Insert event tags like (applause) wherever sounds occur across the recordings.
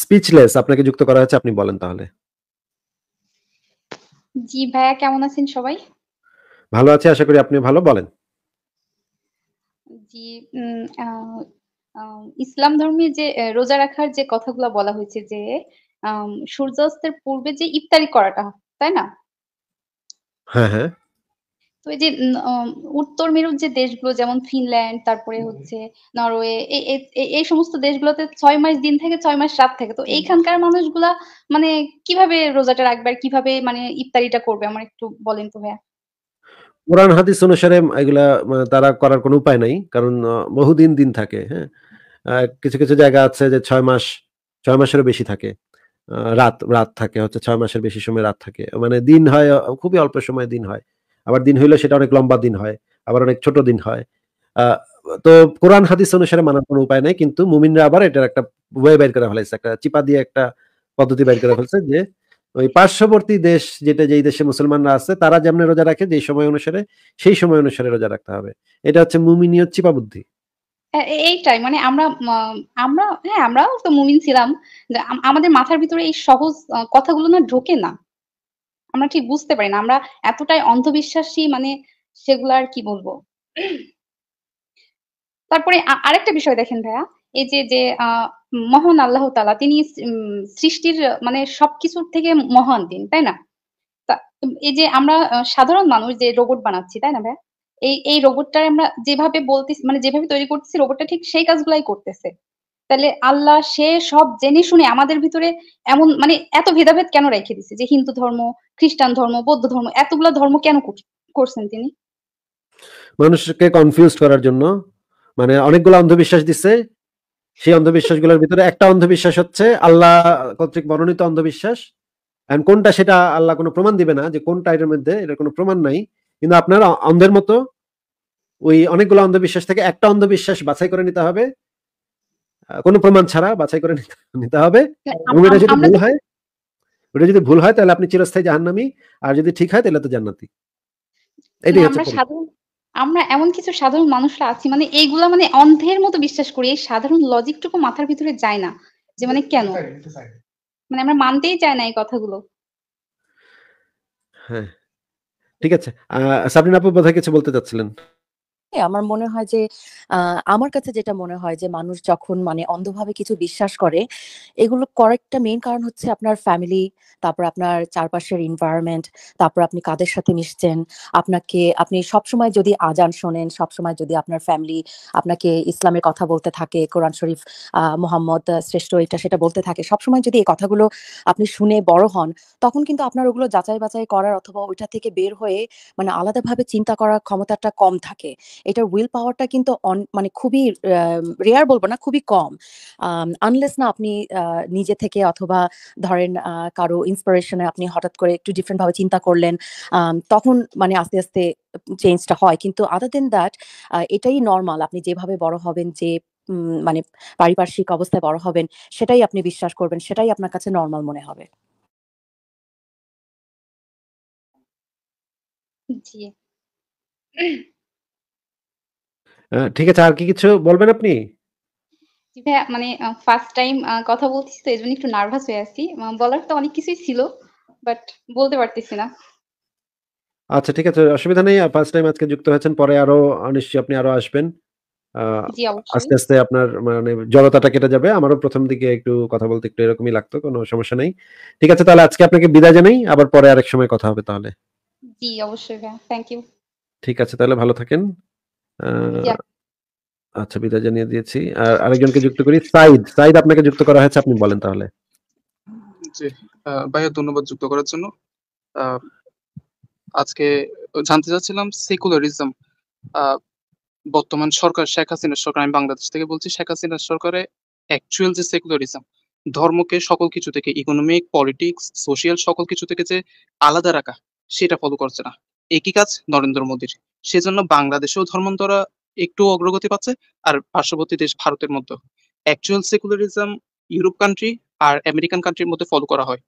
Speechless আপনাকে যুক্ত করা হয়েছে আপনি বলেন তাহলে জি ভাইয়া কেমন আছেন সবাই ভালো আছি আশা করি আপনি ভালো বলেন জি ইসলাম ধর্মে যে রোজা রাখার যে কথাগুলো বলা হয়েছে যে সূর্যাস্তের পূর্বে যে ইফতারি করাটা তাই না হ্যাঁ হ্যাঁ তো এই যে উত্তর মেরুর যে দেশগুলো যেমন ফিনল্যান্ড তারপরে হচ্ছে নরওয়ে এই সমস্ত দেশগুলোতে ছয় মাস দিন থাকে ছয় মাস রাত থাকে তো এইখানকার মানুষগুলা মানে কিভাবে রোজাটা রাখবে আর কিভাবে মানে ইফতারিটা করবে আমার একটু বলেন তো ভাইয়া কোরআন হাদিস অনুসারে এগুলা মানে, তারা করার কোনো উপায় নাই কারণ বহুদিন দিন থাকে হ্যাঁ কিছু কিছু জায়গা আছে যে ছয় মাস ছয় মাসেরও বেশি থাকে রাত রাত থাকে হচ্ছে ছয় মাসের বেশি সময় রাত থাকে মানে দিন হয় খুবই অল্প সময় দিন হয় আবার দিন হইলে সেটা অনেক লম্বা দিন হয় আবার অনেক ছোট দিন হয় তো কোরআন হাদিস অনুসারে মানার কোনো উপায় নাই কিন্তু মুমিনরা আবার এটার একটা ওয়ে বের করে ফেলেছে একটা চিপা দিয়ে একটা পদ্ধতি বের করে ফেলছে যে ওই পার্শ্ববর্তী দেশ যেটা যেই দেশে মুসলমানরা আছে তারা যেমন রোজা রাখে যে সময় অনুসারে সেই সময় অনুসারে রোজা রাখতে হবে এটা হচ্ছে মুমিনীয় চিপা বুদ্ধি হ্যাঁ, এইটাই মানে আমরা আমরা হ্যাঁ আমরাও তো মুমিন ছিলাম আমাদের মাথার ভিতরে এই সহজ কথাগুলো না ঢোকে না আমরা ঠিক বুঝতে পারি না আমরা এতটাই অন্ধবিশ্বাসী মানে সেগুলো আর কি বলবো তারপরে আরেকটা বিষয় দেখেন ভাইয়া এই যে যে মহান আল্লাহ তালা তিনি সৃষ্টির মানে সবকিছুর থেকে মহান দিন তাই না এই যে আমরা সাধারণ মানুষ যে রোবট বানাচ্ছি তাই না ভাইয়া এই এই রোবটটা আমরা যেভাবে বলতেছি মানে যেভাবে তৈরি করতেছি রোবটটা ঠিক সেই কাজগুলাই করতেছে তাহলে আল্লাহ সে সব জেনে শুনে আমাদের ভিতরে এমন মানে এত ভেদাভেদ কেন রেখে দিছে যে হিন্দু ধর্ম খ্রিস্টান ধর্ম বৌদ্ধ ধর্ম এতগুলা ধর্ম কেন করছেন তিনি মানুষকে কনফিউজ করার জন্য মানে অনেকগুলো অন্ধবিশ্বাস দিচ্ছে সেই অন্ধবিশ্বাসগুলোর ভিতরে একটা অন্ধবিশ্বাস হচ্ছে আল্লাহ কর্তৃক বর্ণিত অন্ধবিশ্বাস এন্ড কোনটা সেটা আল্লাহ কোনো প্রমাণ দিবে না যে কোনটা এটার মধ্যে এটা কোনো প্রমাণ নাই কিন্তু আপনার অন্ধের মতো ওই অনেকগুলো অন্ধবিশ্বাস থেকে একটা অন্ধবিশ্বাস বাছাই করে নিতে হবে কোনো প্রমাণ ছাড়া বাছাই করে নিতে হবে হ্যাঁ, এবং এটা যদি ভুল হয় ওটা যদি ভুল হয় তাহলে আপনি চিরস্থায়ী জাহান্নামী আর যদি ঠিক হয় তাহলে তো জান্নাতি এটাই হচ্ছে আমরা এমন কিছু সাধারণ মানুষরা আছি মানে এইগুলো মানে অন্ধের মতো বিশ্বাস করি এই সাধারণ লজিকটুকু মাথার ভিতরে যায় না যে মানে কেন মানে আমরা মানতেই চাই না এই কথাগুলো হ্যাঁ ঠিক আছে সাবরিন আপু বোধহয় কিছু বলতে চাচ্ছিলেন হ্যাঁ, আমার মনে হয় যে আমার কাছে যেটা মনে হয় যে মানুষ যখন মানে অন্ধভাবে কিছু বিশ্বাস করে এগুলো করেক্টটা মেইন কারণ হচ্ছে আপনার ফ্যামিলি তারপর আপনার চারপাশের এনভায়রনমেন্ট তারপর আপনি কাদের সাথে মিশছেন আপনাকে আপনি সবসময় যদি আজান শোনেন সবসময় যদি আপনার ফ্যামিলি আপনাকে ইসলামের কথা বলতে থাকে কোরআন শরীফ মোহাম্মদ শ্রেষ্ঠ এটা সেটা বলতে থাকে সবসময় যদি এই কথাগুলো আপনি শুনে বড় হন তখন কিন্তু আপনার ওগুলো যাচাই বাছাই করার অথবা ওইটা থেকে বের হয়ে মানে আলাদাভাবে চিন্তা করার ক্ষমতাটা কম থাকে এটার উইল পাওয়ারটা কিন্তু মানে খুবই রেয়ার বলবো না খুবই কম আনলেস না আপনি নিজে থেকে অথবা ধরেন কারো ইন্সপিরেশনে আপনি হঠাৎ করে একটু ডিফারেন্ট ভাবে চিন্তা করলেন তখন মানে আস্তে আস্তে চেঞ্জটা হয় কিন্তু আদার দেন দ্যাট এটাই নর্মাল আপনি যেভাবে বড় হবেন যে মানে পারিপার্শ্বিক অবস্থায় বড় হবেন সেটাই আপনি বিশ্বাস করবেন সেটাই আপনার কাছে নর্মাল মনে হবে জি ঠিক আছে আর কি কিছু বলবেন আপনি মানে ফার্স্ট টাইম কথা বলছি তো এজন্য একটু নার্ভাস হয়ে আছি বলার তো অনেক কিছুই ছিল বাট বলতে পারতেছি না আচ্ছা ঠিক আছে অসুবিধা নেই ফার্স্ট টাইম আজকে যুক্ত হয়েছেন পরে আরো নিশ্চয়ই আপনি আরো আসবেন আস্তে আস্তে আপনার মানে জড়তাটা কেটে যাবে আমারও প্রথম দিকে একটু কথা বলতে একটু এরকমই লাগতো কোনো সমস্যা নেই ঠিক আছে তাহলে আজকে আপনাকে বিদায় জানাই আবার পরে আরেক সময় কথা হবে তাহলে জি অবশ্যই থ্যাংক ইউ ঠিক আছে তাহলে ভালো থাকেন আচ্ছা বিদায় জানিয়ে দিয়েছি আর আরেকজনকে যুক্ত করি সাইদ সাইদ আপনাকে যুক্ত করা হয়েছে আপনি বলেন তাহলে জি ভাইয়া ধন্যবাদ যুক্ত করার জন্য আজকে জানতে চাচ্ছিলাম সেকুলারিজম বর্তমান সরকার শেখ হাসিনা সরকার আমি বাংলাদেশ থেকে বলছি শেখ হাসিনা সরকারে অ্যাকচুয়াল যে সেকুলারিজম ধর্মকে সকল কিছু থেকে ইকোনমিক পলিটিক্স সোশিয়াল সকল কিছু থেকে যে আলাদা রাখা সেটা ফলো করছে না একই কাজ নরেন্দ্র মোদীর সেজন্য বাংলাদেশেও ধর্মান্তর একটু অগ্রগতি পাচ্ছে আর পার্শ্ববর্তী দেশ ভারতের মধ্যে অ্যাকচুয়াল সেকুলারিজম ইউরোপ কান্ট্রি আর আমেরিকান কান্ট্রির মধ্যে ফলো করা হয়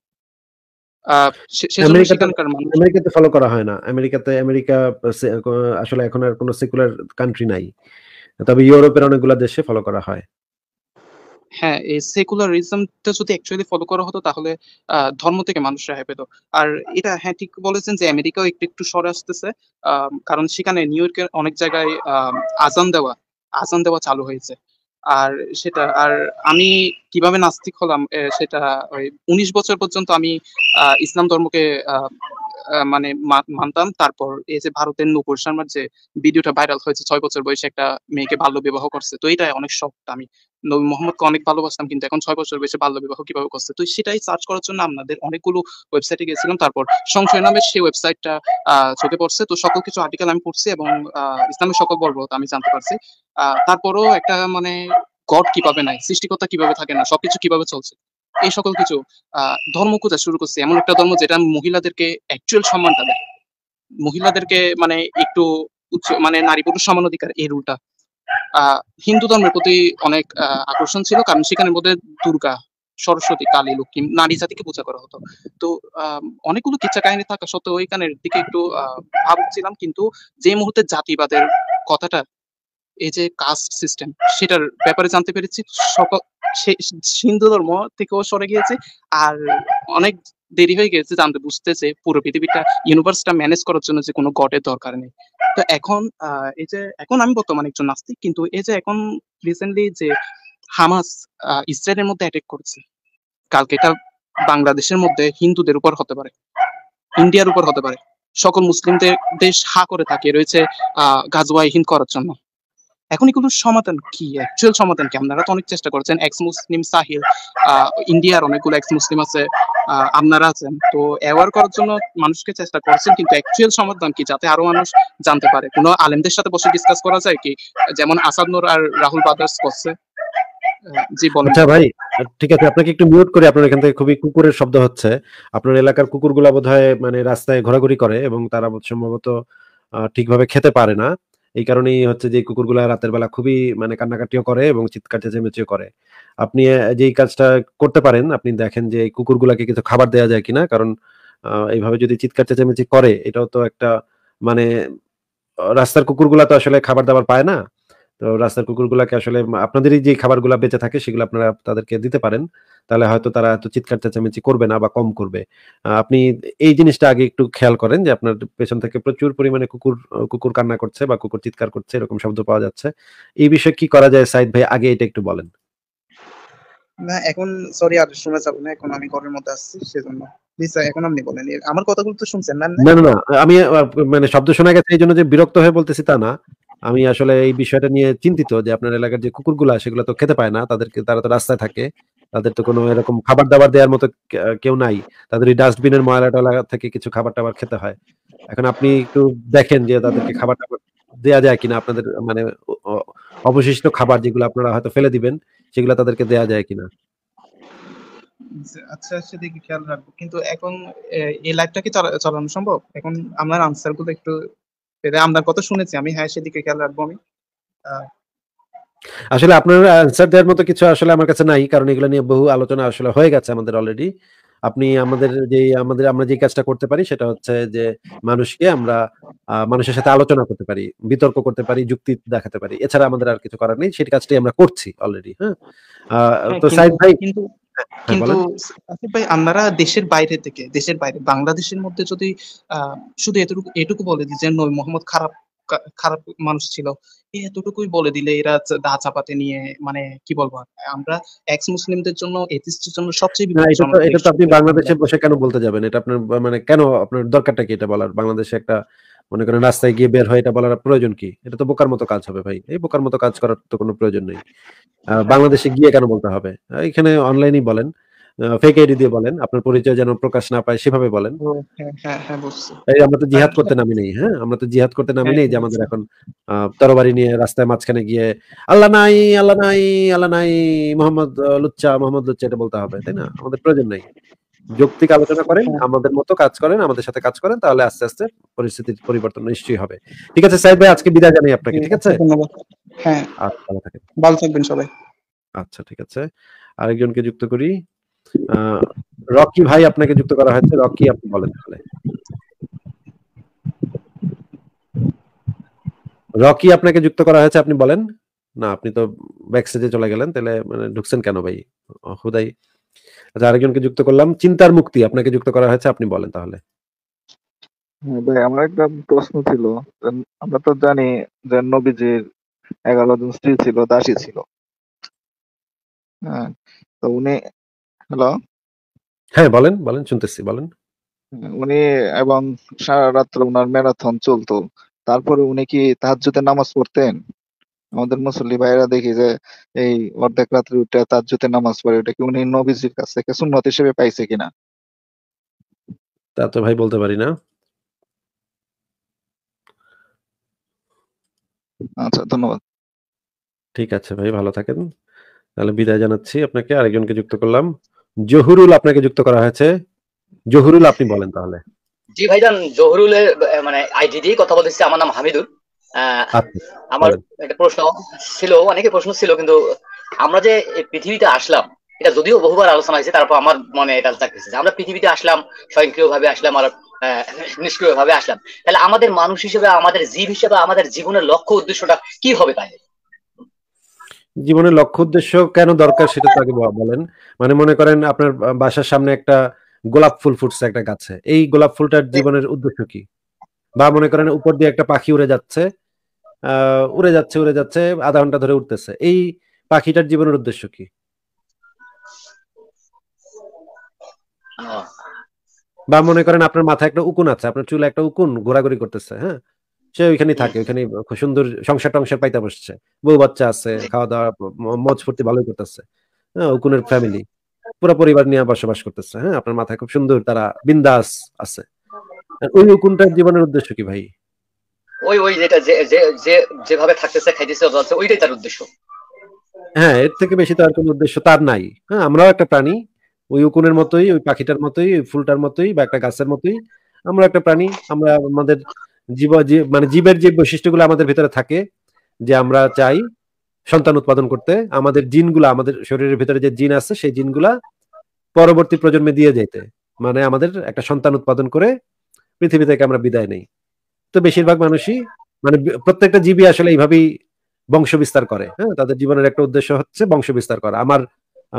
আমেরিকাতে ফলো করা হয় না আমেরিকাতে আমেরিকা আসলে এখন আর কোনো সেকুলার কান্ট্রি নাই তবে ইউরোপের অনেকগুলো দেশে ফলো করা হয় হ্যাঁ এই সেকুলারিজমটা যদি অ্যাকচুয়ালি ফলো করা হতো তাহলে ধর্ম থেকে মানুষ রেহাই পেত আর এটা হ্যাঁ ঠিক বলেছেন যে আমেরিকাও একটু একটু সরে আসতেছে কারণ সেখানে নিউ ইয়র্কের অনেক জায়গায় আজান দেওয়া আজান দেওয়া চালু হয়েছে আর সেটা আর আমি কিভাবে নাস্তিক হলাম সেটা ওই উনিশ বছর পর্যন্ত আমি ইসলাম ধর্মকে মানে মানতাম তারপর এই যে ভারতের নুপুর শর্মার যে ভিডিওটা ভাইরাল হয়েছে ছয় বছর বয়সে একটা মেয়েকে বাল্য বিবাহ করছে তো এটা অনেক শখ আমি নবী মোহাম্মদকে অনেক ভালোবাসতাম কিন্তু এখন ছয় বছর বয়সে বাল্য বিবাহ কিভাবে করছে তো সেটাই সার্চ করার জন্য আপনাদের অনেকগুলো ওয়েবসাইটে গেছিলাম তারপর সংশয় নামে সেই ওয়েবসাইটটা চোখে পড়ছে তো সকল কিছু আর্টিকেল আমি পড়ছি এবং ইসলামের সকল গর্ব আমি জানতে পারছি তারপরও একটা মানে গড কিভাবে নাই সৃষ্টিকর্তা কিভাবে থাকে না সবকিছু কিভাবে চলছে এই সকল কিছু ধর্ম খোঁজা শুরু করছে এমন একটা ধর্ম যেটা মহিলাদেরকে অ্যাকচুয়াল সম্মানটা দেয় মহিলাদেরকে মানে একটু উচ্চ মানে নারী পুরুষ সমান অধিকার এই রুলটা হিন্দু ধর্মের প্রতি অনেক আকর্ষণ ছিল কারণ সেখানে মধ্যে দুর্গা সরস্বতী কালী লক্ষ্মী নারী জাতিকে পূজা করা হতো তো অনেকগুলো কিচ্ছা কাহিনী থাকা সত্ত্বেও ওই দিকে একটু ভাবুক ছিলাম কিন্তু যে মুহূর্তে জাতিবাদের কথাটা এই যে কাস্ট সিস্টেম সেটার ব্যাপারে জানতে পেরেছি সকল হিন্দু ধর্ম থেকেও সরে গিয়েছে আর অনেক দেরি হয়ে গেছে জানতে বুঝতেছে পুরো পৃথিবীটা ইউনিভার্সটা ম্যানেজ করার জন্য যে কোনো গডের দরকার নেই তো এখন এই যে এখন আমি বর্তমানে একজন নাস্তিক কিন্তু এই যে এখন রিসেন্টলি যে হামাস ইসরায়েলের মধ্যে অ্যাটেক করছে কালকে এটা বাংলাদেশের মধ্যে হিন্দুদের উপর হতে পারে ইন্ডিয়ার উপর হতে পারে সকল মুসলিমদের দেশ হা করে তাকিয়ে রয়েছে আহ গাজওয়াই করার জন্য এখন এগুলো সমাধান কি অ্যাকচুয়াল সমাধান কি আপনারা তো অনেক চেষ্টা করেছেন এক্স মুসলিম সাহিল ইন্ডিয়ার অনেকগুলো এক্স মুসলিম আছে আপনারা আছেন তো অ্যাওয়ার করার জন্য মানুষকে চেষ্টা করছেন কিন্তু অ্যাকচুয়াল সমাধান কি যাতে আরো মানুষ জানতে পারে কোনো আলেমদের সাথে বসে ডিসকাস করা যায় কি যেমন আসাদ নূর আর রাহুল বাদার্স করছে জি আচ্ছা ভাই ঠিক আছে আপনাকে একটু মিউট করে আপনার এখান থেকে খুবই কুকুরের শব্দ হচ্ছে আপনার এলাকার কুকুরগুলা বোধহয় মানে রাস্তায় ঘোরাঘুরি করে এবং তারা সম্ভবত ঠিকভাবে খেতে পারে না এই কারণেই হচ্ছে যে কুকুরগুলা রাতের বেলা খুবই মানে কান্নাকাটিও করে এবং চিৎকার চেঁচেমেচিও করে আপনি যেই কাজটা করতে পারেন আপনি দেখেন যে কুকুরগুলাকে কিছু খাবার দেওয়া যায় কিনা কারণ এইভাবে যদি চিৎকার চেঁচামেচি করে এটাও তো একটা মানে রাস্তার কুকুরগুলা তো আসলে খাবার দাবার পায় না তো রাস্তার কুকুরগুলাকে আসলে আপনাদেরই যে গুলা বেঁচে থাকে সেগুলো আপনারা তাদেরকে দিতে পারেন তাহলে হয়তো তারা এত চিৎকার চেঁচামেচি করবে না বা কম করবে আপনি এই জিনিসটা আগে একটু খেয়াল করেন যে আপনার পেছন থেকে প্রচুর পরিমাণে কুকুর কুকুর কান্না করছে বা কুকুর চিৎকার করছে এরকম শব্দ পাওয়া যাচ্ছে এই বিষয়ে কি করা যায় সাইদ ভাই আগে এটা একটু বলেন না এখন সরি আর না এখন আমি ঘরের মধ্যে আসছি সেজন্য এখন আপনি বলেন আমার কথাগুলো তো শুনছেন না না না আমি মানে শব্দ শোনা গেছে এই জন্য যে বিরক্ত হয়ে বলতেছি তা না আমি আসলে এই বিষয়টা নিয়ে চিন্তিত যে আপনার এলাকার যে কুকুরগুলা সেগুলো তো খেতে পায় না তাদেরকে তারা তো রাস্তায় থাকে তাদের তো কোনো এরকম খাবার দাবার দেওয়ার মতো কেউ নাই তাদের এই ডাস্টবিনের ময়লা টয়লা থেকে কিছু খাবার টাবার খেতে হয় এখন আপনি একটু দেখেন যে তাদেরকে খাবার টাবার দেয়া যায় কিনা আপনাদের মানে অবশিষ্ট খাবার যেগুলো আপনারা হয়তো ফেলে দিবেন সেগুলো তাদেরকে দেয়া যায় কিনা আচ্ছা আচ্ছা খেয়াল রাখবো কিন্তু এখন এই লাইভটা কি চালানো সম্ভব এখন আমার আনসার গুলো একটু আমরা কত শুনেছি আমি হ্যাঁ সেদিকে খেয়াল রাখবো আমি আসলে আপনার আনসার দেওয়ার মতো কিছু আসলে আমার কাছে নাই কারণ এগুলো নিয়ে বহু আলোচনা আসলে হয়ে গেছে আমাদের অলরেডি আপনি আমাদের যে আমাদের আমরা যে কাজটা করতে পারি সেটা হচ্ছে যে মানুষকে আমরা মানুষের সাথে আলোচনা করতে পারি বিতর্ক করতে পারি যুক্তি দেখাতে পারি এছাড়া আমাদের আর কিছু করার নেই সেই কাজটাই আমরা করছি অলরেডি হ্যাঁ।, হ্যাঁ তো সাইদ ভাই কিন্তু হ্যাঁ, কিন্তু আপনারা দেশের বাইরে থেকে দেশের বাইরে বাংলাদেশের মধ্যে যদি শুধু এতটুকু এটুকু বলে দিই যে নই মোহাম্মদ খারাপ খারাপ মানুষ ছিল এতটুকুই বলে দিলে এরা দা চাপাতে নিয়ে মানে কি বলবো আমরা এক্স মুসলিমদের জন্য এথিস্টের জন্য সবচেয়ে এটা তো আপনি বাংলাদেশে বসে কেন বলতে যাবেন এটা আপনার মানে কেন আপনার দরকারটা কি এটা বলার বাংলাদেশে একটা মনে করেন রাস্তায় গিয়ে বের হয় এটা বলার প্রয়োজন কি এটা তো বোকার মতো কাজ হবে ভাই এই বোকার মতো কাজ করার তো কোনো প্রয়োজন নেই বাংলাদেশে গিয়ে কেন বলতে হবে এখানে অনলাইনেই বলেন ফেক আইডি দিয়ে বলেন আপনার পরিচয় যেন প্রকাশ না পায় সেভাবে বলেন হ্যাঁ, হ্যাঁ, হ্যাঁ, এই আমরা তো জিহাদ করতে নামি নেই হ্যাঁ আমরা তো জিহাদ করতে নামি নেই যে আমাদের এখন তরবারি নিয়ে রাস্তায় মাঝখানে গিয়ে আল্লাহ নাই আল্লাহ নাই আল্লাহ নাই মোহাম্মদ লুচ্চা মোহাম্মদ লুচ্চা এটা বলতে হবে তাই না আমাদের প্রয়োজন নাই যৌক্তিক আলোচনা করেন হ্যাঁ। আমাদের মতো কাজ করেন আমাদের সাথে কাজ করেন তাহলে আস্তে আস্তে পরিস্থিতির পরিবর্তন নিশ্চয়ই হবে ঠিক আছে সাইদ ভাই আজকে বিদায় জানাই আপনাকে ঠিক আছে ধন্যবাদ হ্যাঁ ভালো থাকেন ভালো থাকবেন সবাই আচ্ছা ঠিক আছে আরেকজনকে যুক্ত করি রকি ভাই আপনাকে যুক্ত করা হয়েছে রকি আপনি বলেন তাহলে রকি আপনাকে যুক্ত করা হয়েছে আপনি বলেন না আপনি তো ব্যাকস্টেজে চলে গেলেন তাহলে মানে ঢুকছেন কেন ভাই হুদাই আচ্ছা আরেকজনকে যুক্ত করলাম চিন্তার মুক্তি আপনাকে যুক্ত করা হয়েছে আপনি বলেন তাহলে হ্যাঁ, ভাই আমার একটা প্রশ্ন ছিল আমরা তো জানি যে নবীজির এগারো জন স্ত্রী ছিল দাসী ছিল হ্যাঁ তো উনি হ্যালো হ্যাঁ বলেন বলেন শুনতেছি বলেন উনি এবং সারা রাত্র ওনার ম্যারাথন চলতো তারপরে উনি কি তাহাজ্জুদের নামাজ পড়তেন আমাদের মুসল্লি ভাইরা দেখি যে এই অর্ধেক রাত্রি উঠে তার জুতে নামাজ পড়ে ওটা কি উনি নবীজির কাছ থেকে সুন্নত হিসেবে পাইছে কিনা তা তো ভাই বলতে পারি না আচ্ছা ধন্যবাদ ঠিক আছে ভাই ভালো থাকেন তাহলে বিদায় জানাচ্ছি আপনাকে আরেকজনকে যুক্ত করলাম জহুরুল আপনাকে যুক্ত করা হয়েছে জহুরুল আপনি বলেন তাহলে জি ভাইজান জহুরুলের মানে আইডি দিয়ে কথা বলতেছি আমার নাম হামিদুল আচ্ছা, আচ্ছা, আমার একটা প্রশ্ন ছিল অনেকে প্রশ্ন ছিল কিন্তু আমরা যে পৃথিবীতে আসলাম এটা যদিও বহুবার আলোচনা হয়েছে তারপর আমার মনে এটা থাকতেছে আমরা পৃথিবীতে আসলাম স্বয়ংক্রিয় ভাবে আসলাম আর নিষ্ক্রিয় ভাবে আসলাম তাহলে আমাদের মানুষ হিসেবে আমাদের জীব হিসেবে আমাদের জীবনের লক্ষ্য উদ্দেশ্যটা কি হবে তাহলে জীবনের লক্ষ্য উদ্দেশ্য কেন দরকার সেটা তাকে বলেন মানে মনে করেন আপনার বাসার সামনে একটা গোলাপ ফুল ফুটছে একটা গাছে এই গোলাপ ফুলটার জীবনের উদ্দেশ্য কি বা মনে করেন উপর দিয়ে একটা পাখি উড়ে যাচ্ছে উড়ে যাচ্ছে উড়ে যাচ্ছে আধা ঘন্টা ধরে উঠতেছে এই পাখিটার জীবনের উদ্দেশ্য কি বা মনে করেন আপনার মাথায় একটা উকুন আছে আপনার চুলে একটা উকুন ঘোরাঘুরি করতেছে হ্যাঁ সে ওইখানে থাকে ওইখানে সুন্দর সংসার টংসার পাইতে বসছে বউ বাচ্চা আছে খাওয়া দাওয়া মজ ফুর্তি ভালোই করতেছে হ্যাঁ উকুনের ফ্যামিলি পুরো পরিবার নিয়ে বসবাস করতেছে হ্যাঁ আপনার মাথায় খুব সুন্দর তারা বিন্দাস আছে ওই উকুনটার জীবনের উদ্দেশ্য কি ভাই ওই ওই যেটা যে যে যেভাবে থাকতেছে খাইতেছে চলছে ওইটাই তার উদ্দেশ্য হ্যাঁ এর থেকে বেশি তো আর কোনো উদ্দেশ্য তার নাই হ্যাঁ আমরাও একটা প্রাণী ওই উকুনের মতোই ওই পাখিটার মতোই ওই ফুলটার মতোই বা একটা গাছের মতোই আমরা একটা প্রাণী আমরা আমাদের জীব মানে জীবের যে বৈশিষ্ট্যগুলো আমাদের ভিতরে থাকে যে আমরা চাই সন্তান উৎপাদন করতে আমাদের জিনগুলা আমাদের শরীরের ভিতরে যে জিন আছে সেই জিনগুলা পরবর্তী প্রজন্মে দিয়ে যেতে মানে আমাদের একটা সন্তান উৎপাদন করে পৃথিবী থেকে আমরা বিদায় নেই তো বেশিরভাগ মানুষই মানে প্রত্যেকটা জীবী আসলে এইভাবেই বংশ বিস্তার করে হ্যাঁ তাদের জীবনের একটা উদ্দেশ্য হচ্ছে বংশ বিস্তার করা আমার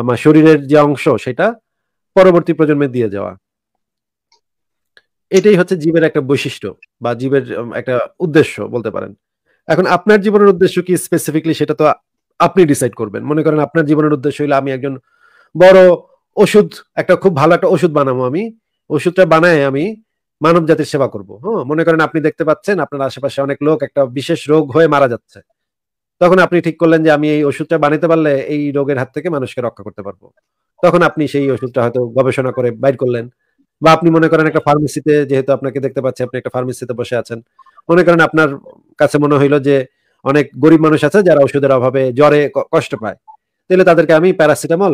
আমার শরীরের যে অংশ সেটা পরবর্তী প্রজন্মে দিয়ে যাওয়া এটাই হচ্ছে জীবের একটা বৈশিষ্ট্য বা জীবের একটা উদ্দেশ্য বলতে পারেন এখন আপনার জীবনের উদ্দেশ্য কি স্পেসিফিকলি সেটা তো আপনি ডিসাইড করবেন মনে করেন আপনার জীবনের উদ্দেশ্য হইলে আমি একজন বড় ওষুধ একটা খুব ভালো একটা ওষুধ বানাবো আমি ওষুধটা বানায় আমি মানব জাতির সেবা করব হ্যাঁ মনে করেন আপনি দেখতে পাচ্ছেন আপনার আশেপাশে অনেক লোক একটা বিশেষ রোগ হয়ে মারা যাচ্ছে তখন আপনি ঠিক করলেন যে আমি এই ওষুধটা বানাতে পারলে এই রোগের হাত থেকে মানুষকে রক্ষা করতে পারবো তখন আপনি সেই ওষুধটা হয়তো গবেষণা করে বাইর করলেন বা আপনি মনে করেন একটা ফার্মেসিতে যেহেতু আপনাকে দেখতে পাচ্ছেন আপনি একটা ফার্মেসিতে বসে আছেন মনে করেন আপনার কাছে মনে হইলো যে অনেক গরিব মানুষ আছে যারা ওষুধের অভাবে জ্বরে কষ্ট পায় তাহলে তাদেরকে আমি প্যারাসিটামল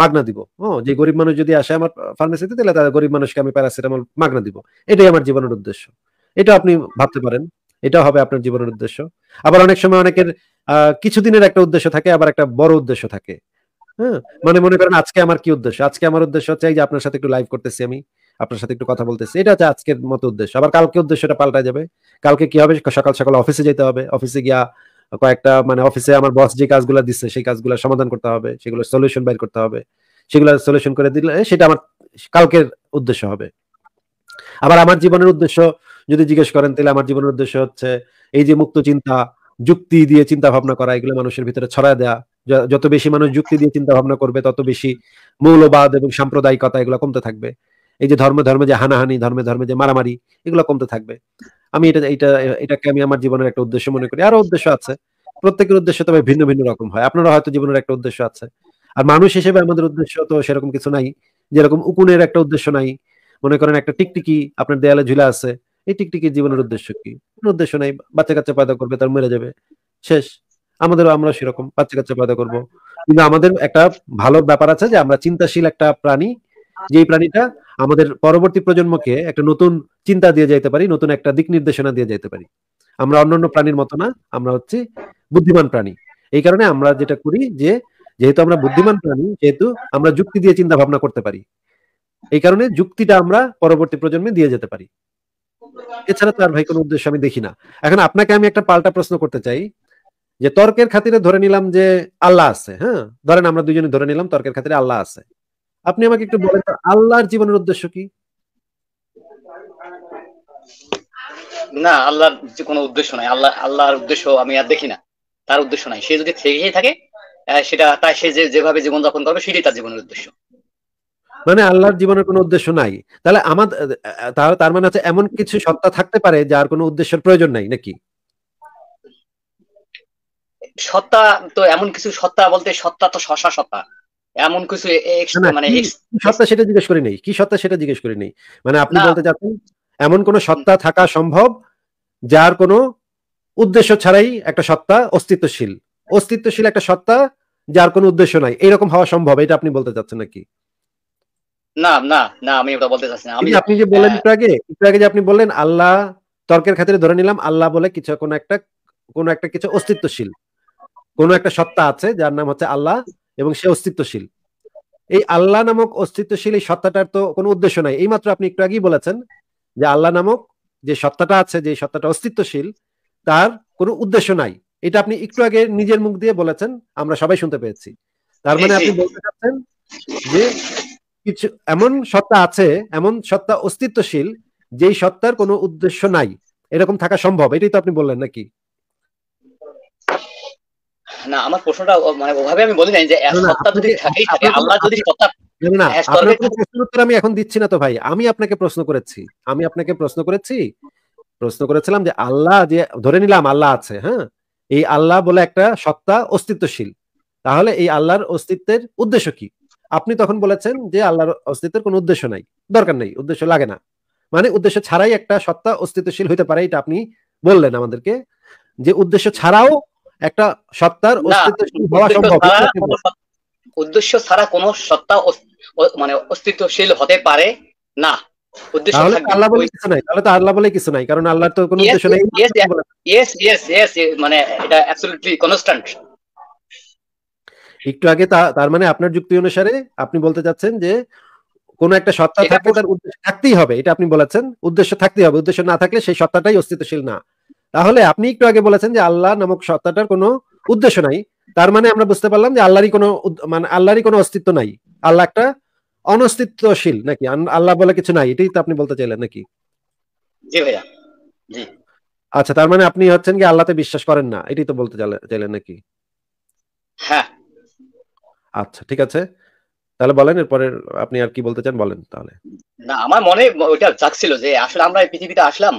মাগনা দিব হ্যাঁ যে গরিব মানুষ যদি আসে আমার ফার্মেসিতে তাহলে তাদের গরিব মানুষকে আমি প্যারাসিটামল মাগনা দিব এটাই আমার জীবনের উদ্দেশ্য এটা আপনি ভাবতে পারেন এটা হবে আপনার জীবনের উদ্দেশ্য আবার অনেক সময় অনেকের কিছুদিনের একটা উদ্দেশ্য থাকে আবার একটা বড় উদ্দেশ্য থাকে হ্যাঁ মানে মনে করেন আজকে আমার কি উদ্দেশ্য আজকে আমার উদ্দেশ্য হচ্ছে যে আপনার সাথে একটু লাইভ করতেছি আমি আপনার সাথে একটু কথা বলতেছি এটা হচ্ছে আজকের মতো উদ্দেশ্য আবার কালকে উদ্দেশ্যটা পাল্টা যাবে কালকে কি হবে সকাল সকাল অফিসে যেতে হবে অফিসে গিয়া কয়েকটা মানে অফিসে আমার বস যে কাজগুলো দিচ্ছে সেই কাজগুলো সমাধান করতে হবে সেগুলো সলিউশন বাইর করতে হবে সেগুলো সলিউশন করে দিলে সেটা আমার কালকের উদ্দেশ্য হবে আবার আমার জীবনের উদ্দেশ্য যদি জিজ্ঞেস করেন তাহলে আমার জীবনের উদ্দেশ্য হচ্ছে এই যে মুক্ত চিন্তা যুক্তি দিয়ে চিন্তা ভাবনা করা এগুলো মানুষের ভিতরে ছড়া দেয়া যত বেশি মানুষ যুক্তি দিয়ে চিন্তা ভাবনা করবে তত বেশি মৌলবাদ এবং সাম্প্রদায়িকতা এগুলো কমতে থাকবে এই যে ধর্মে ধর্মে যে হানাহানি ধর্মে ধর্মে যে মারামারি এগুলো কমতে থাকবে আমি এটা এটা এটাকে আমি আমার জীবনের একটা উদ্দেশ্য মনে করি আরো উদ্দেশ্য আছে প্রত্যেকের উদ্দেশ্য তবে ভিন্ন ভিন্ন রকম হয় আপনারা হয়তো জীবনের একটা উদ্দেশ্য আছে আর মানুষ হিসেবে আমাদের উদ্দেশ্য তো সেরকম কিছু নাই যেরকম উকুনের একটা উদ্দেশ্য নাই মনে করেন একটা টিকটিকি আপনার দেয়ালে ঝুলে আছে এই টিকটিকি জীবনের উদ্দেশ্য কি কোন উদ্দেশ্য নাই বাচ্চা কাচ্চা পয়দা করবে তার মেরে যাবে শেষ আমাদেরও আমরা সেরকম বাচ্চা কাচ্চা পয়দা করবো কিন্তু আমাদের একটা ভালো ব্যাপার আছে যে আমরা চিন্তাশীল একটা প্রাণী যে প্রাণীটা আমাদের পরবর্তী প্রজন্মকে একটা নতুন চিন্তা দিয়ে যাইতে পারি নতুন একটা দিক নির্দেশনা দিয়ে যাইতে পারি আমরা অন্যান্য প্রাণীর মতো না আমরা হচ্ছে বুদ্ধিমান প্রাণী এই কারণে আমরা যেটা করি যে যেহেতু আমরা বুদ্ধিমান প্রাণী যেহেতু আমরা যুক্তি দিয়ে চিন্তা ভাবনা করতে পারি এই কারণে যুক্তিটা আমরা পরবর্তী প্রজন্মে দিয়ে যেতে পারি এছাড়া তার ভাই কোনো উদ্দেশ্য আমি দেখি না এখন আপনাকে আমি একটা পাল্টা প্রশ্ন করতে চাই যে তর্কের খাতিরে ধরে নিলাম যে আল্লাহ আছে হ্যাঁ ধরেন আমরা দুজনে ধরে নিলাম তর্কের খাতিরে আল্লাহ আছে আপনি আমাকে একটু বলেন আল্লাহর জীবনের উদ্দেশ্য কি না আল্লাহর যে কোনো উদ্দেশ্য নাই আল্লাহ আল্লাহর উদ্দেশ্য আমি আর দেখি না তার উদ্দেশ্য নাই সে যদি থেকেই থাকে সেটা তাই সে যে যেভাবে জীবনযাপন করবে সেটাই তার জীবনের উদ্দেশ্য মানে আল্লাহর জীবনের কোনো উদ্দেশ্য নাই তাহলে আমার তাহলে তার মানে হচ্ছে এমন কিছু সত্তা থাকতে পারে যার কোনো উদ্দেশ্যের প্রয়োজন নাই নাকি সত্তা তো এমন কিছু সত্তা বলতে সত্তা তো শশা সত্তা এমন কিছু মানে সত্তা সেটা জিজ্ঞেস করে নেই কি সত্তা সেটা জিজ্ঞেস নেই মানে আপনি বলতে চাচ্ছেন এমন কোন সত্তা থাকা সম্ভব যার কোনো উদ্দেশ্য ছাড়াই একটা সত্তা অস্তিত্বশীল অস্তিত্বশীল একটা সত্তা যার কোনো উদ্দেশ্য নাই এরকম হওয়া সম্ভব এটা আপনি বলতে চাচ্ছেন নাকি না না না আমি ওটা বলতে চাচ্ছি না আপনি যে বললেন একটু আগে একটু আগে যে আপনি বললেন আল্লাহ তর্কের খাতিরে ধরে নিলাম আল্লাহ বলে কিছু কোন একটা কোন একটা কিছু অস্তিত্বশীল কোন একটা সত্তা আছে যার নাম হচ্ছে আল্লাহ এবং সে অস্তিত্বশীল এই আল্লাহ নামক অস্তিত্বশীল এই সত্তাটার তো কোনো উদ্দেশ্য নাই এইমাত্র আপনি একটু আগেই বলেছেন যে আল্লাহ নামক যে সত্তাটা আছে যে সত্তাটা অস্তিত্বশীল তার কোনো উদ্দেশ্য নাই এটা আপনি একটু আগে নিজের মুখ দিয়ে বলেছেন আমরা সবাই শুনতে পেয়েছি তার মানে আপনি বলতে চাচ্ছেন যে কিছু এমন সত্তা আছে এমন সত্তা অস্তিত্বশীল যেই সত্তার কোনো উদ্দেশ্য নাই এরকম থাকা সম্ভব এটাই তো আপনি বললেন নাকি না আমার প্রশ্নটা মানে ওভাবে আমি বলি নাই যে সত্তা যদি থাকেই থাকে আল্লাহ যদি সত্তা হ্যাঁ, আমি এখন দিচ্ছি না তো ভাই আমি আপনাকে প্রশ্ন করেছি আমি আপনাকে প্রশ্ন করেছি প্রশ্ন করেছিলাম যে আল্লাহ যে ধরে নিলাম আল্লাহ আছে হ্যাঁ এই আল্লাহ বলে একটা সত্তা অস্তিত্বশীল তাহলে এই আল্লাহর অস্তিত্বের উদ্দেশ্য কি আপনি তখন বলেছেন যে আল্লাহর অস্তিত্বের কোনো উদ্দেশ্য নাই দরকার নেই উদ্দেশ্য লাগে না মানে উদ্দেশ্য ছাড়াই একটা সত্তা অস্তিত্বশীল হইতে পারে এটা আপনি বললেন আমাদেরকে যে উদ্দেশ্য ছাড়াও একটা সত্তার হওয়া সম্ভব উদ্দেশ্য ছাড়া কোন সত্তা মানে অস্তিত্বশীল হতে পারে না মানে একটু আগে তার মানে আপনার যুক্তি অনুসারে আপনি বলতে চাচ্ছেন যে কোন একটা সত্তা থাকলে তার উদ্দেশ্য থাকতেই হবে এটা আপনি বলেছেন উদ্দেশ্য থাকতেই হবে উদ্দেশ্য না থাকলে সেই সত্তাটাই অস্তিত্বশীল না তাহলে আপনি একটু আগে বলেছেন যে আল্লাহ নামক সত্তাটার কোনো উদ্দেশ্য নাই তার মানে আমরা বুঝতে পারলাম যে আল্লাহরই কোনো মানে আল্লাহরই কোনো অস্তিত্ব নাই আল্লাহ একটা অনস্তিত্বশীল নাকি আল্লাহ বলে কিছু নাই এটাই তো আপনি বলতে চাইলেন নাকি জি ভাইয়া জি আচ্ছা তার মানে আপনি হচ্ছেন কি আল্লাহতে বিশ্বাস করেন না এটাই তো বলতে চাইলেন নাকি হ্যাঁ আচ্ছা ঠিক আছে তাহলে বলেন এরপরে আপনি আর কি বলতে চান বলেন তাহলে না আমার মনে ওইটা চাকছিল যে আসলে আমরা এই পৃথিবীতে আসলাম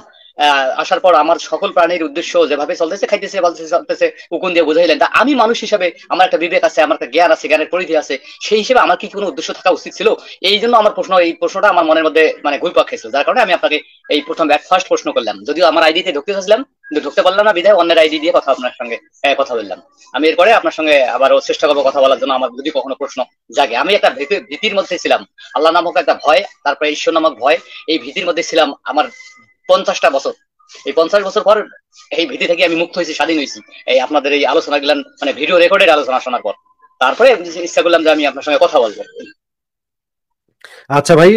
আসার পর আমার সকল প্রাণীর উদ্দেশ্য যেভাবে চলতেছে খাইতেছে বলতেছে চলতেছে উকুন দিয়ে বুঝাইলেন তা আমি মানুষ হিসাবে আমার একটা বিবেক আছে আমার একটা জ্ঞান আছে জ্ঞানের পরিধি আছে সেই হিসেবে আমার কি কোনো উদ্দেশ্য থাকা উচিত ছিল এই জন্য আমার প্রশ্ন এই প্রশ্নটা আমার মনের মধ্যে মানে ঘুরপাক খেয়েছিল যার কারণে আমি আপনাকে এই প্রথম এক ফার্স্ট প্রশ্ন করলাম যদিও আমার আইডিতে ঢুকতে চাইছিলাম কিন্তু ঢুকতে পারলাম না বিধায় অন্যের আইডি দিয়ে কথা আপনার সঙ্গে কথা বললাম আমি এরপরে আপনার সঙ্গে আবারও চেষ্টা করবো কথা বলার জন্য আমার যদি কখনো প্রশ্ন জাগে আমি একটা ভীতির মধ্যে ছিলাম আল্লাহ নামক একটা ভয় তারপরে ঈশ্বর নামক ভয় এই ভীতির মধ্যে ছিলাম আমার পঞ্চাশটা বছর এই পঞ্চাশ বছর পর এই ভীতি থেকে আমি মুক্ত হয়েছি স্বাধীন হয়েছি এই আপনাদের এই আলোচনা গেলাম মানে ভিডিও রেকর্ডের আলোচনা শোনার পর তারপরে ইচ্ছা করলাম যে আমি আপনার সঙ্গে কথা বলবো আচ্ছা ভাই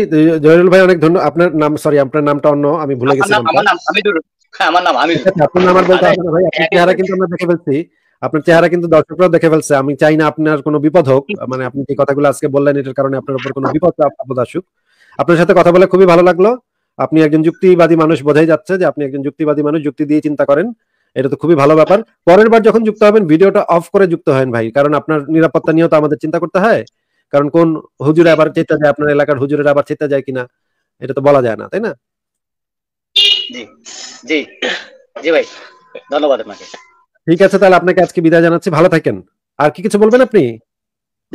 জয়রুল ভাই অনেক ধন্যবাদ আপনার নাম সরি আপনার নামটা অন্য আমি ভুলে গেছি আমার নাম হ্যাঁ, আচ্ছা, আপনার নাম আর বলতে ভাই চেহারা কিন্তু আমরা দেখে ফেলছি আপনার চেহারা কিন্তু দর্শকরাও দেখে ফেলছে আমি চাই না আপনার কোনো বিপদ হোক মানে আপনি যে কথাগুলো আজকে বললেন এটার কারণে আপনার উপর কোনো বিপদ আপদ আসুক আপনার সাথে কথা বলে খুবই ভালো লাগলো আপনি একজন যুক্তিবাদী মানুষ বোঝাই যাচ্ছে যে আপনি একজন যুক্তিবাদী মানুষ যুক্তি দিয়ে চিন্তা করেন এটা তো খুবই ভালো ব্যাপার পরের বার যখন যুক্ত হবেন ভিডিওটা অফ করে যুক্ত হন ভাই কারণ আপনার নিরাপত্তা নিয়েও তো আমাদের চিন্তা করতে হয় কারণ কোন হুজুরে আবার চেতা যায় আপনার এলাকার হুজুরে আবার চেতা যায় কিনা এটা তো বলা যায় না তাই না জি জি ভাই ধন্যবাদ আপনাকে ঠিক আছে তাহলে আপনাকে আজকে বিদায় জানাচ্ছি ভালো থাকেন আর কি কিছু বলবেন আপনি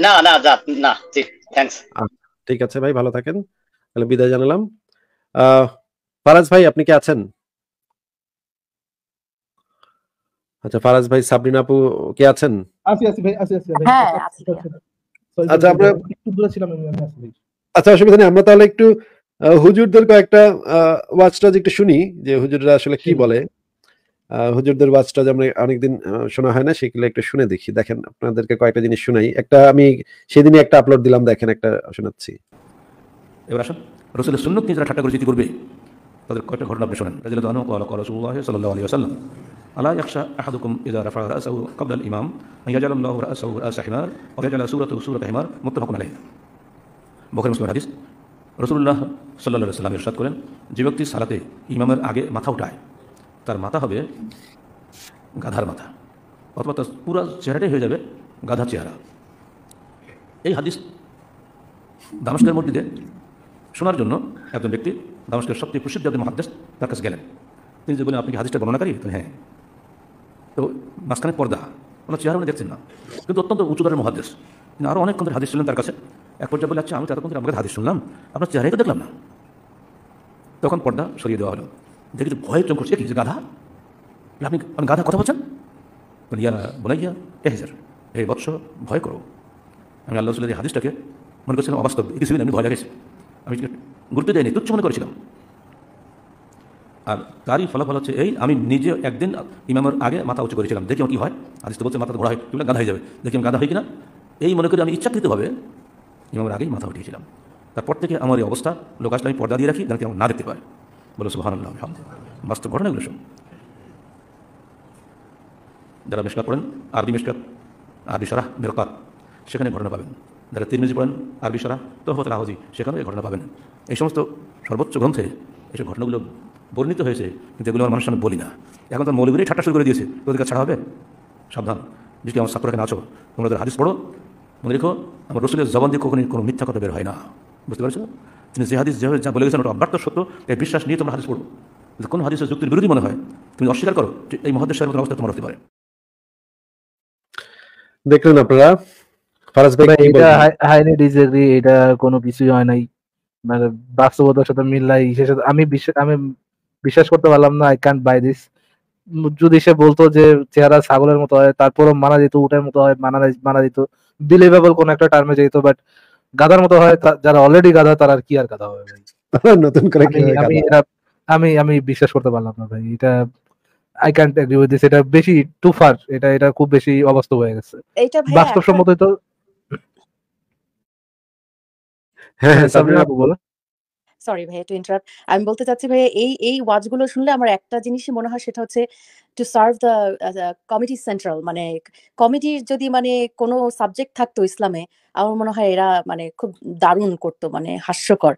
না না না জি থ্যাঙ্কস ঠিক আছে ভাই ভালো থাকেন তাহলে বিদায় জানালাম ফারাজ ভাই আপনি কি আছেন আচ্ছা ফারাজ ভাই সাবরিন আপু কে আছেন আছি ভাই হ্যাঁ আচ্ছা, আছি আচ্ছা আমরা আচ্ছা। আচ্ছা, একটু দূরে ছিলাম আমি আচ্ছা অসুবিধা নেই আমরা তাহলে একটু হুজুরদের কয়েকটা ওয়াজটাজ একটু শুনি যে হুজুররা আসলে কি বলে হুজুরদের ওয়াজটাজ আমরা অনেকদিন শোনা হয় না সেগুলো একটু শুনে দেখি দেখেন আপনাদেরকে কয়েকটা জিনিস শুনাই একটা আমি সেদিনই একটা আপলোড দিলাম দেখেন একটা শোনাচ্ছি এবার আসুন রসুলের সুন্নতকে যারা ঠাট্টা করে যদি করবে তাদের কয়েকটা ঘটনা আপনি শোনেন রাজিল দানু কল কল রসুল্লাহ সাল্লাহ আলী আসাল্লাম আল্লাহ ইকশা আহাদুকুম ইজা রাফা রাসাহু ক্বাবলা আল ইমাম ইয়াজাল আল্লাহু রাসাহু রাসা হিমার ওয়া ইয়াজাল সূরাতাহু মুত্তাফাকুন আলাইহি বুখারী মুসলিম হাদিস রসুল্লাহ সাল্লাহ সাল্লাম ইরশাদ করেন যে ব্যক্তি সালাতে ইমামের আগে মাথা উঠায় তার মাথা হবে গাধার মাথা অথবা তার পুরো চেহারাটাই হয়ে যাবে গাধা চেহারা এই হাদিস দামস্কের মসজিদে শোনার জন্য একজন ব্যক্তি দামস্কের সবচেয়ে প্রসিদ্ধ একজন মহাদেশ তার কাছে গেলেন তিনি যে বলেন আপনি কি হাদিসটা বর্ণনাকারী তো হ্যাঁ তো মাঝখানে পর্দা ওনার চেহারা উনি দেখছেন না কিন্তু অত্যন্ত উঁচুদারের মহাদেশ তিনি আরও অনেক ধরে হাদিস শুনলেন তার কাছে এক পর্যায়ে বলে আচ্ছা আমি এতক্ষণ কন্ত্রে আমাকে হাদিস শুনলাম আপনার চেহারাই তো দেখলাম না তখন পর্দা সরিয়ে দেওয়া হলো দেখি ভয়ে চোখ করছে কি যে গাধা আপনি গাধা কথা বলছেন ইয়া বলাইয়া এ হেজার এই বৎস ভয় করো আমি আল্লাহ রসুলের হাদিসটাকে মনে করছিলাম অবাস্তব কিছুদিন আমি ভয় লাগেছি আমি গুরুত্ব দেয়নি তুচ্ছ মনে করেছিলাম আর তারই ফলাফল হচ্ছে এই আমি নিজে একদিন ইমামের আগে মাথা উঁচু করেছিলাম দেখি আমার কী হয় আদিস বলছে মাথা ঘোড়া হয় কিংবা গাধা হয়ে যাবে দেখি আমি গাধা হয় কিনা এই মনে করি আমি ইচ্ছাকৃতভাবে ইমামের আগেই মাথা উঠিয়েছিলাম তারপর থেকে আমার এই অবস্থা লোক আসলে আমি পর্দা দিয়ে রাখি যেন আমার না দেখতে পায় বলে সুহানুল্লাহ বাস্তব ঘটনা এগুলো যারা মেশকাত পড়েন আরবি মেশকাত আরবি সারা মেরকাত সেখানে ঘটনা পাবেন তিন তিরমিজি পড়েন আরবি সারা তহফত রাহজি সেখানে এই ঘটনা পাবেন এই সমস্ত সর্বোচ্চ গ্রন্থে এইসব ঘটনাগুলো বর্ণিত হয়েছে কিন্তু এগুলো আমার মানুষ বলি না এখন তো মৌলগুলি ঠাট্টা শুরু করে দিয়েছে তোদের কাছে ছাড়া হবে সাবধান যদি আমার ছাত্রকে নাচো তোমরা হাদিস পড়ো মনে রেখো আমার রসুলের জবান দিয়ে কখনই কোনো মিথ্যা কথা বের হয় না বুঝতে পারছো তিনি যে হাদিস যেভাবে যা বলে গেছেন ওটা অব্যর্থ সত্য এই বিশ্বাস নিয়ে তোমরা হাদিস পড়ো কোনো হাদিসের যুক্তির বিরোধী মনে হয় তুমি অস্বীকার করো এই মহাদেশের মতো অবস্থা তোমার হতে পারে দেখলেন আপনারা মানে আমি বিশ্বাস করতে পারলাম না আই বাই দিস যদি সে বলতো যে চেহারা ছাগলের মতো হয় তারপরও মানা দিত উটের মতো হয় মানা মানা দিত বিলিভেবল কোন একটা টার্মে যেত বাট গাধার মতো হয় যারা অলরেডি গাধা তারা কি আর গাধা হবে ভাই নতুন করে আমি আমি বিশ্বাস করতে পারলাম না ভাই এটা I can't agree with this এটা বেশি টু ফার এটা এটা খুব বেশি অবস্থা হয়ে গেছে বাস্তবসম্মত তো হ্যাঁ, হ্যাঁ সরি ভাইয়া টু ইন্টারাপ্ট আমি বলতে চাচ্ছি ভাইয়া এই এই গুলো শুনলে আমার একটা জিনিসই মনে হয় সেটা হচ্ছে to serve the committee central মানে কমিটি যদি মানে কোনো সাবজেক্ট থাকতো ইসলামে আমার মনে হয় এরা মানে খুব দারুণ করতো মানে হাস্যকর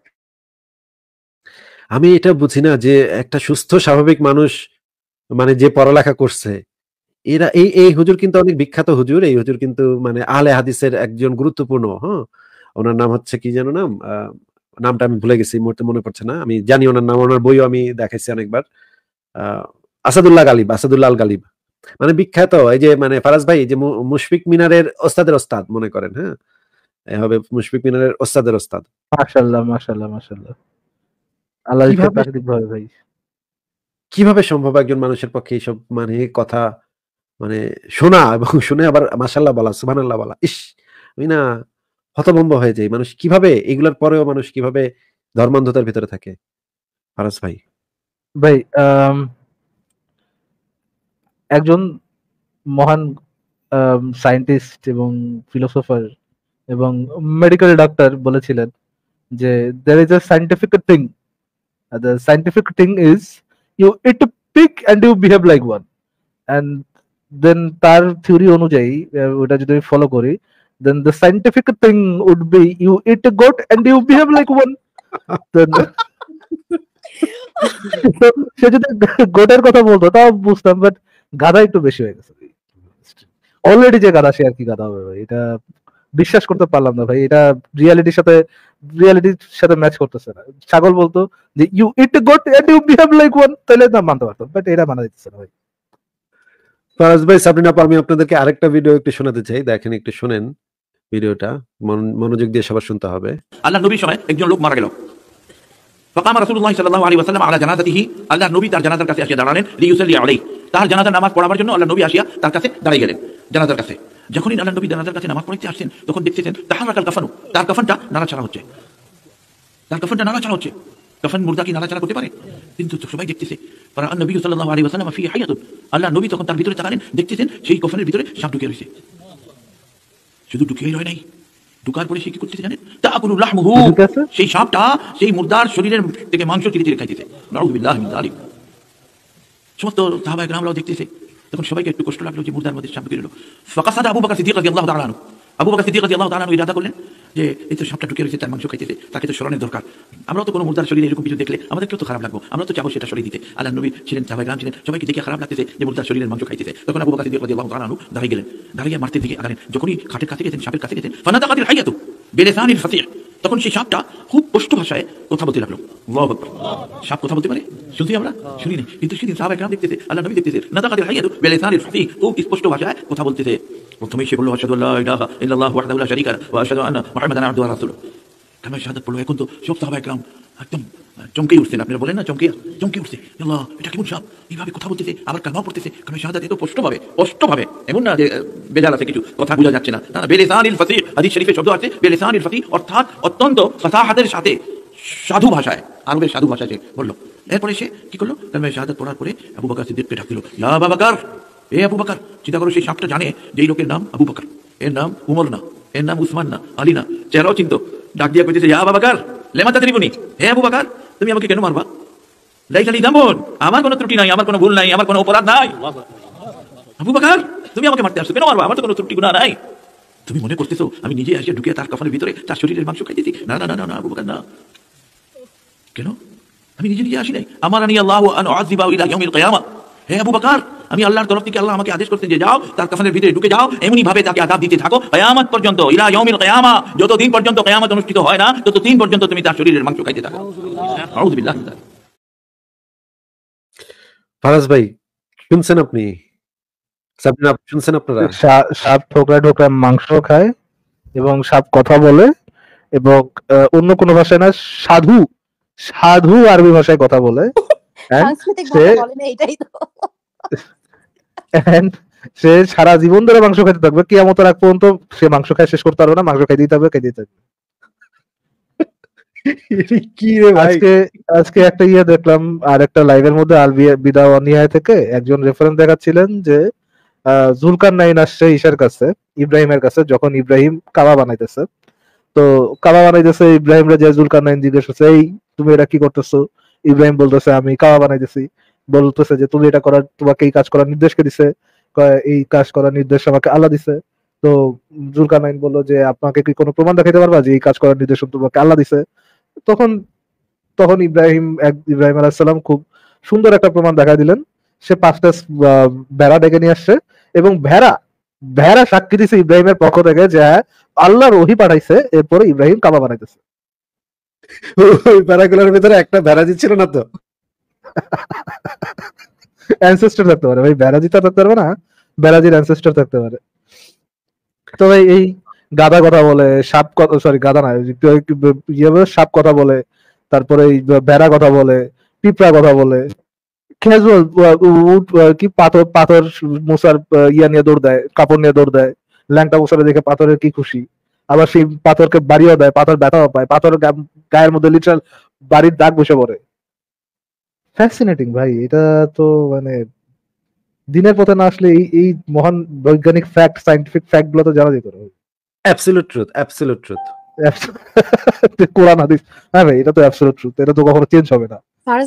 আমি এটা বুঝি না যে একটা সুস্থ স্বাভাবিক মানুষ মানে যে পড়ালেখা করছে এরা এই এই হুজুর কিন্তু অনেক বিখ্যাত হুজুর এই হুজুর কিন্তু মানে আলে হাদিসের একজন গুরুত্বপূর্ণ হ্যাঁ ওনার নাম হচ্ছে কি যেন নাম নামটা আমি ভুলে গেছি মুহূর্তে মনে পড়ছে না আমি জানি ওনার নাম ওনার বইও আমি দেখাইছি অনেকবার আসাদুল্লাহ গালিব আসাদুল্লাহ গালিব মানে বিখ্যাত এই যে মানে ফারাজ ভাই যে মুশফিক মিনারের ওস্তাদের ওস্তাদ মনে করেন হ্যাঁ হবে মুশফিক মিনারের ওস্তাদের ওস্তাদ মাশাআল্লাহ মাশাআল্লাহ মাশাআল্লাহ আল্লাহ ভাবে ভাই কিভাবে সম্ভব একজন মানুষের পক্ষে এইসব মানে কথা মানে শোনা এবং শুনে আবার মাশাআল্লাহ বলা সুবহানাল্লাহ বলা ইস আমি না হতভম্ব হয়ে যায় মানুষ কিভাবে এগুলোর পরেও মানুষ কিভাবে ধর্মান্ধতার ভিতরে থাকে ফারাজ ভাই ভাই একজন মহান সায়েন্টিস্ট এবং ফিলোসফার এবং মেডিকেল ডাক্তার বলেছিলেন যে there is a scientific thing the scientific thing is you eat pig and you behave like one and then তার থিওরি অনুযায়ী ওটা যদি ফলো করি then the scientific thing would be you eat a goat and you behave like one. then (laughs) (laughs) সে যদি গোটের কথা বলতো তাও বুঝতাম বাট গাধা একটু বেশি হয়ে গেছে অলরেডি যে গাধা সে আর কি গাধা হবে এটা বিশ্বাস করতে পারলাম না ভাই এটা রিয়ালিটির সাথে রিয়ালিটির সাথে ম্যাচ করতেছে না ছাগল বলতো যে you eat goat and you behave like one তাহলে না মানতে পারতাম বাট এটা মানা দিতেছে না ভাই ফারাজ ভাই সাবরিনা আমি আপনাদেরকে আরেকটা ভিডিও একটু শোনাতে চাই দেখেন একটু শুনেন ভিডিওটা মনোযোগ দিয়ে সবার শুনতে হবে আল্লাহ নবীর সময় একজন লোক মারা গেল فقام رسول الله صلى الله عليه وسلم على جنازته আল্লাহ নবী তার জানাজার কাছে আসিয়া দাঁড়ালেন লিউসাল্লি আলাইহি তার জানাজার নামাজ পড়াবার জন্য আল্লাহ নবী আসিয়া তার কাছে দাঁড়িয়ে গেলেন জানাজার কাছে যখনই আল্লাহ নবী জানাজার কাছে নামাজ পড়তে আসছেন তখন দেখতেছেন তাহারাকাল কাফানু তার কাফনটা নাড়াচাড়া হচ্ছে তার কাফনটা নাড়াচাড়া হচ্ছে কাফন মুর্দা কি নাড়াচাড়া করতে পারে কিন্তু সবাই দেখতেছে পর আল্লাহ নবী সাল্লাল্লাহু আলাইহি ওয়াসাল্লাম ফি হায়াতুন আল্লাহ নবী তখন তার ভিতরে তাকালেন দেখতেছেন সেই কাফনের ভিতরে সাপ ঢুকে রয়েছে শুধু ঢুকিয়েই রয় নাই ঢুকার পরে সে কি করতেছে জানেন তা কোনো সেই সাপটা সেই মুর্দার শরীরের থেকে মাংস চিরে চিরে খাইতেছে সমস্ত সাহাবায় গ্রামরাও দেখতেছে তখন সবাইকে একটু কষ্ট লাগলো যে মুর্দার মধ্যে সাপ বেরোলো ফাঁকা সাদা আবু বাকা সিদ্দিক আল্লাহ দাঁড়ানো আবু বাকা সিদ্দিক রাজি আল্লাহ দাঁড়ানো ইরাদা করলেন যে এই তো সাপটা ঢুকে রয়েছে তার মাংস খাইতেছে তাকে তো সরানোর দরকার আমরা তো কোনো মুদার শরীরে এরকম কিছু দেখলে আমাদের কেউ তো খারাপ লাগবো আমরা তো চাবো সেটা সরিয়ে দিতে আল্লাহ নবী ছিলেন চাবাই গ্রাম ছিলেন সবাইকে দেখে খারাপ লাগতেছে যে মুদার শরীরের মাংস খাইতেছে তখন আবু কাছে দিয়ে আল্লাহ আনু দাঁড়িয়ে গেলেন দাঁড়িয়ে মারতে দিকে আগালেন যখনই খাটের কাছে গেছেন সাপের কাছে গেছেন ফানাতা কাতিল হাইয়াতু বেলেসানিল হাতিয়া তখন সেই সাপটা খুব কষ্ট ভাষায় কথা বলতে লাগলো সাপ কথা বলতে পারে শুনছি আমরা শুনি না কিন্তু সেদিন সাপ একরাম দেখতেছে আল্লাহ নবী দেখতেছে না দেখা হাইয়াদু বেলেসানের খুব স্পষ্ট ভাষায় কথা বলতেছে প্রথমেই সে বললো আশহাদু ইলাহা ওয়াহদাহু লা শারীকা ওয়া আশহাদু আন্না মুহাম্মাদান আবদুহু ওয়া শাহাদাত পড়লো এখন তো সব সাহাবা একদম চমকে উঠছেন আপনি বলেন না চমকে চমকে উঠছে এটা কেমন সাপ এইভাবে কথা বলতেছে আবার কালমাও পড়তেছে কারণ শাহাদাত এত স্পষ্টভাবে স্পষ্টভাবে এমন না যে বেজাল আছে কিছু কথা বোঝা যাচ্ছে না না বেলেসানিল ফাসি হাদিস শরীফের শব্দ আছে বেলেসানিল ফাসি অর্থাৎ অত্যন্ত ফাসাহাতের সাথে সাধু ভাষায় আরবের সাধু ভাষা সে বললো এরপরে সে কি করলো কালমে শাহাদাত পড়ার পরে আবু বাকার সিদ্দিককে ডাক দিল না বাবা কার এ আবু বাকার চিন্তা করো সেই সাপটা জানে যে এই লোকের নাম আবু বাকার এর নাম উমর না এর নাম উসমান না আলী না চেহারাও চিন্ত ডাক দিয়া কইতেছে ইয়া আবু বাকার লেমাতা তাদরিবুনি হে আবু বাকার তুমি আমাকে কেন মারবা লাইকালি দামন আমার কোনো ত্রুটি নাই আমার কোনো ভুল নাই আমার কোনো অপরাধ নাই আবু বাকার তুমি আমাকে মারতে আসছো কেন মারবা আমার তো কোনো ত্রুটি গুণা নাই তুমি মনে করতেছো আমি নিজে আসিয়া ঢুকিয়া তার কফানের ভিতরে তার শরীরের মাংস খাই না না না না আবু বাকার না কেন আমি নিজে নিজে আসি নাই আমার আনি আল্লাহ আন আজিবা ইলা ইয়াউমিল কিয়ামা হে আবু বাকার আমি আল্লাহর তরফ থেকে আল্লাহ আমাকে আদেশ করতে যে যাও তার কাফানের ভিতরে ঢুকে যাও এমনি ভাবে তাকে আদাব দিতে থাকো কয়ামত পর্যন্ত ইলা ইয়াউমিল কিয়ামা যতদিন পর্যন্ত কিয়ামত অনুষ্ঠিত হয় না ততদিন পর্যন্ত তুমি তার শরীরের মাংস খাইতে থাকো আউযুবিল্লাহ ফারাজ ভাই শুনছেন আপনি শুনছেন আপনারা সাপ ঠোকরা ঠোকরা মাংস খায় এবং সাপ কথা বলে এবং অন্য কোন ভাষায় না সাধু সাধু আরবি ভাষায় কথা বলে (laughs) সাংস্কৃতিক ভাষা বলেন এটাই তো সে সারা জীবন ধরে মাংস খাইতে থাকবে কি রাখ পর্যন্ত সে মাংস খাই শেষ করতে পারবে না মাংস খাই দিতে হবে খাই দিতে হবে আজকে আজকে একটা ইয়ে দেখলাম আর একটা লাইভের মধ্যে বিদা অনিহায় থেকে একজন রেফারেন্স দেখাচ্ছিলেন যে জুলকার নাইন আসছে ঈশার কাছে ইব্রাহিমের কাছে যখন ইব্রাহিম কাবা বানাইতেছে তো কাবা বানাইতেছে ইব্রাহিম যে জুলকার নাইন জিজ্ঞেস করছে এই তুমি এটা কি করতেছো ইব্রাহিম বলতেছে আমি কাবা বানাইতেছি বলতেছে যে তুমি এটা করার তোমাকে এই কাজ করার নির্দেশ দিছে এই কাজ করার নির্দেশ আমাকে আল্লাহ দিছে তো জুলকানাইন বললো যে আপনাকে কি কোনো প্রমাণ দেখাতে পারবা যে এই কাজ করার নির্দেশ তোমাকে আল্লাহ দিছে তখন তখন ইব্রাহিম ইব্রাহিম আলাহিসাল্লাম খুব সুন্দর একটা প্রমাণ দেখা দিলেন সে পাঁচটা ভেড়া ডেকে নিয়ে আসছে এবং ভেড়া ভেড়া সাক্ষী দিছে ইব্রাহিমের পক্ষ থেকে যে হ্যাঁ, আল্লাহর ওহি পাঠাইছে এরপরে ইব্রাহিম কাবা বানাইতেছে ওই ভেড়াগুলোর ভিতরে একটা ভেড়া দিচ্ছিল না তো অ্যানসেস্টার থাকতে পারে ভাই ব্যারাজি তো থাকতে পারবে না ব্যারাজির অ্যানসেস্টার থাকতে পারে তো ভাই এই গাদা কথা বলে সাপ কথা সরি গাদা না ইয়ে সাপ কথা বলে তারপরে এই ভেড়া কথা বলে পিঁপড়া কথা বলে ক্যাজুয়াল কি পাথর পাথর মশার ইয়া নিয়ে দৌড় দেয় কাপড় নিয়ে দৌড় দেয় ল্যাংটা মুসারে দেখে পাথরের কি খুশি আবার সেই পাথরকে বাড়িও দেয় পাথর ব্যথাও পায় পাথর গায়ের মধ্যে লিটারাল বাড়ির দাগ বসে পড়ে ফ্যাসিনেটিং ভাই এটা তো মানে দিনের পথে না আসলে এই এই মহান বৈজ্ঞানিক ফ্যাক্ট সায়েন্টিফিক ফ্যাক্ট গুলো তো জানা যেত অ্যাবসলিউট ট্রুথ অ্যাবসলিউট ট্রুথ কোরআন হাদিস হ্যাঁ ভাই এটা তো অ্যাবসলিউট ট্রুথ এটা তো কখনো চেঞ্জ হবে না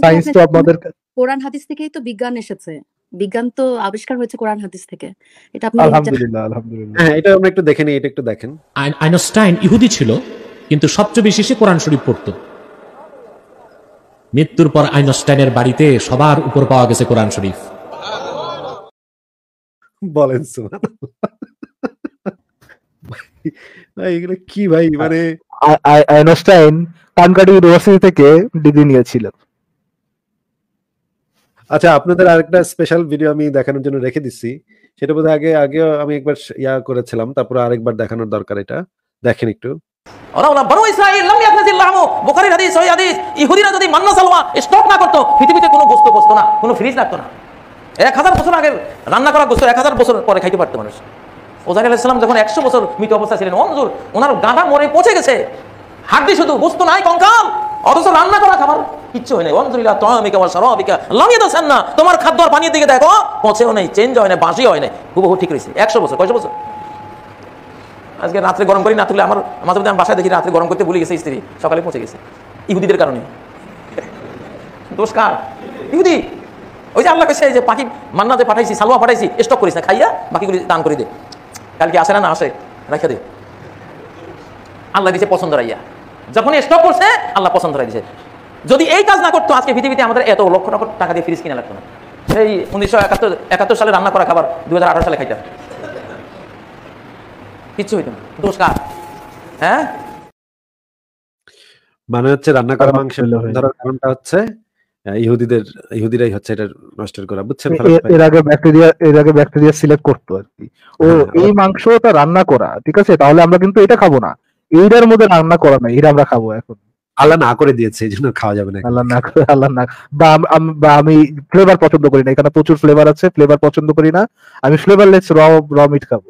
সায়েন্স তো আপনাদের কোরআন হাদিস থেকেই তো বিজ্ঞান এসেছে বিজ্ঞান তো আবিষ্কার হয়েছে কোরআন হাদিস থেকে এটা আপনি আলহামদুলিল্লাহ আলহামদুলিল্লাহ হ্যাঁ এটা আমরা একটু দেখেন এটা একটু দেখেন আইনস্টাইন ইহুদি ছিল কিন্তু সবচেয়ে বেশি সে কোরআন শরীফ পড়তো মৃত্যুর পর আইনস্টাইনের বাড়িতে সবার উপর পাওয়া গেছে কোরআন শরীফ বলেন কি ভাই মানে আইনস্টাইন কানকাটি ইউনিভার্সিটি থেকে ডিগ্রি নিয়েছিল আচ্ছা আপনাদের আরেকটা স্পেশাল ভিডিও আমি দেখানোর জন্য রেখে দিচ্ছি সেটা বোধহয় আগে আগে আমি একবার ইয়া করেছিলাম তারপর আরেকবার দেখানোর দরকার এটা দেখেন একটু রান্না করা গাঁদা মরে পচে গেছে হাড্ডি শুধু নাই কঙ্কাল অথচ রান্না করা খাবার হয় না তোমার খাদ্য আর পানির দিকে দেখো পচেও নেই চেঞ্জ হয় না বাঁশি হয় না খুব ঠিক রয়েছে একশো বছর কয়শো বছর আজকে রাত্রে গরম করি না তুলে আমার মাঝে মধ্যে আমি বাসায় দেখি রাত্রে গরম করতে ভুলে গেছে স্ত্রী সকালে পৌঁছে গেছে ইহুদিদের কারণে দোষ কার ইহুদি ওই যে আল্লাহ কাছে যে পাখি মান্নাতে পাঠাইছি সালোয়া পাঠাইছি স্টক করিস না খাইয়া বাকিগুলি দান করে দে কালকে আসে না না আসে রাখা দে আল্লাহ দিছে পছন্দ রাইয়া যখন স্টক করছে আল্লাহ পছন্দ রাই দিছে যদি এই কাজ না করতো আজকে পৃথিবীতে আমাদের এত লক্ষ লক্ষ টাকা দিয়ে ফ্রিজ কিনা লাগতো না সেই উনিশশো একাত্তর একাত্তর সালে রান্না করা খাবার দু সালে খাইতাম কিচ্ছু হইতো না দোষ কার হ্যাঁ মানে হচ্ছে রান্না করা মাংস ধরার কারণটা হচ্ছে ইহুদিদের ইহুদিরাই হচ্ছে এটা নষ্ট করা বুঝছেন মানে এর আগে ব্যাকটেরিয়া এর আগে ব্যাকটেরিয়া সিলেক্ট করতো আর কি ও হ্যাঁ, এই হ্যাঁ। মাংসটা রান্না করা ঠিক আছে তাহলে আমরা কিন্তু এটা খাবো না এইটার মধ্যে রান্না করা নাই এটা আমরা খাবো এখন আল্লাহ না করে দিয়েছে এই খাওয়া যাবে না আল্লাহ না করে আল্লাহ না বা আমি ফ্লেভার পছন্দ করি না এখানে প্রচুর ফ্লেভার আছে ফ্লেভার পছন্দ করি না আমি ফ্লেভারলেস র র মিট খাবো